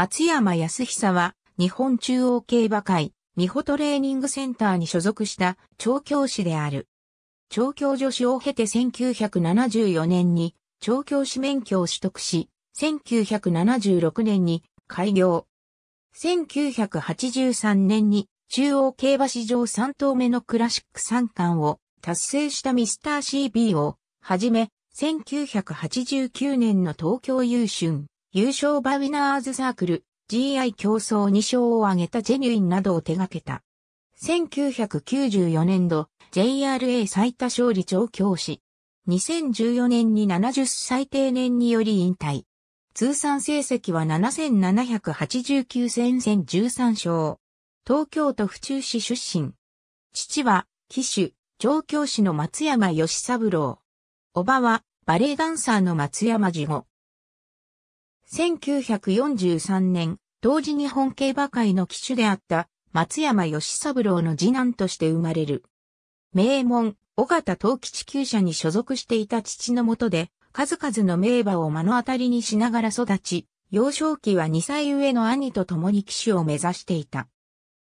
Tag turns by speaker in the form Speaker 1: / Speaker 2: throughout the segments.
Speaker 1: 松山康久は、日本中央競馬会、美穂トレーニングセンターに所属した調教師である。調教助手を経て1974年に調教師免許を取得し、1976年に開業。1983年に中央競馬史上3頭目のクラシック3冠を達成したミスター CB をはじめ、1989年の東京優春、優勝バウィナーズサークル、GI 競争2勝を挙げたジェニュインなどを手掛けた。1994年度、JRA 最多勝利調教師。2014年に70歳定年により引退。通算成績は7789戦戦13勝。東京都府中市出身。父は、騎手、調教師の松山義三郎。叔母は、バレエダンサーの松山次後。1943年、当時日本競馬界の騎手であった松山義三郎の次男として生まれる。名門、尾形東吉厩舎に所属していた父のもとで、数々の名馬を目の当たりにしながら育ち、幼少期は2歳上の兄と共に騎手を目指していた。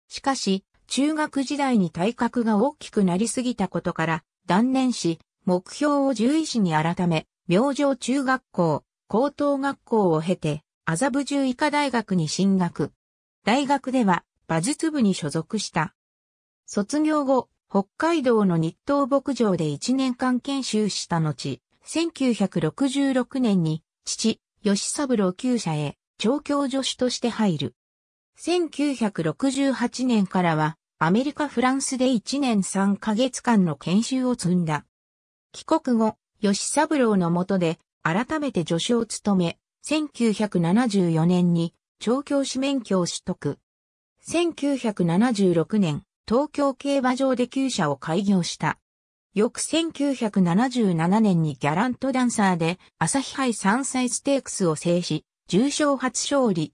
Speaker 1: しかし、中学時代に体格が大きくなりすぎたことから、断念し、目標を獣医師に改め、明星中学校、高等学校を経て、麻布十医科大学に進学。大学では、馬術部に所属した。卒業後、北海道の日東牧場で1年間研修した後、1966年に、父、吉三郎旧社へ、調教助手として入る。1968年からは、アメリカ・フランスで1年3ヶ月間の研修を積んだ。帰国後、吉三郎の下で改めて助手を務め、1974年に調教師免許を取得。1976年、東京競馬場で旧車を開業した。翌1977年にギャラントダンサーで朝日杯3歳ステークスを制し、重賞初勝利。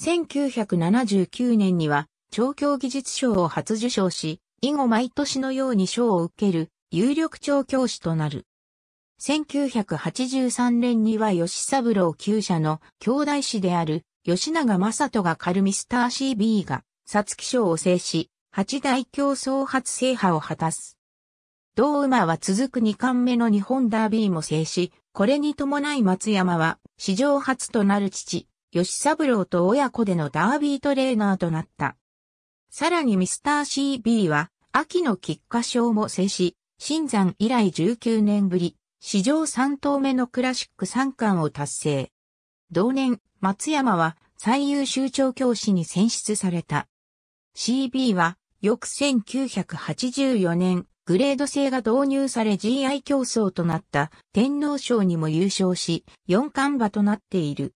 Speaker 1: 1979年には、調教技術賞を初受賞し、以後毎年のように賞を受ける有力調教師となる。1983年には吉三郎旧社の兄弟子である吉永正人がカルミスター CB が、ツキ賞を制し、八大競争初制覇を果たす。同馬は続く二冠目の日本ダービーも制し、これに伴い松山は、史上初となる父、吉三郎と親子でのダービートレーナーとなった。さらにミスター CB は、秋の菊花賞も制し、新山以来19年ぶり、史上3頭目のクラシック3冠を達成。同年、松山は最優秀調教師に選出された。CB は、翌1984年、グレード制が導入され GI 競争となった天皇賞にも優勝し、4冠馬となっている。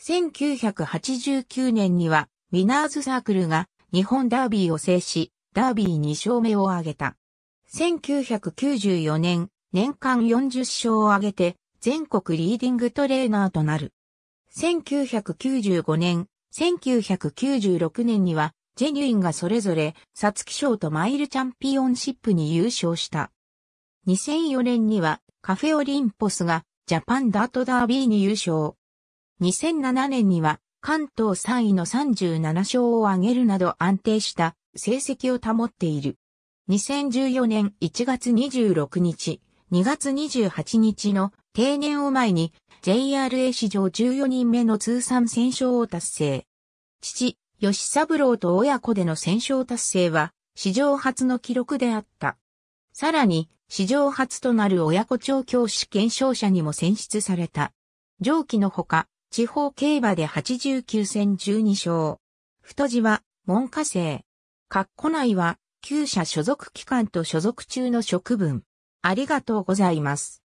Speaker 1: 1989年には、ウィナーズサークルが日本ダービーを制し、ダービー2勝目を挙げた。1994年、年間40勝を挙げて、全国リーディングトレーナーとなる。1995年、1996年には、ジェニュインがそれぞれ、サツキ賞とマイルチャンピオンシップに優勝した。2004年には、カフェオリンポスが、ジャパンダートダービーに優勝。2007年には、関東3位の37勝を挙げるなど安定した成績を保っている。2014年1月26日、2月28日の定年を前に JRA 史上14人目の通算戦勝を達成。父、吉三郎と親子での戦勝達成は史上初の記録であった。さらに、史上初となる親子調教師検証者にも選出された。上記のほか、地方競馬で89戦12勝。太字は、門下生。括弧内は、旧社所属機関と所属中の職分。ありがとうございます。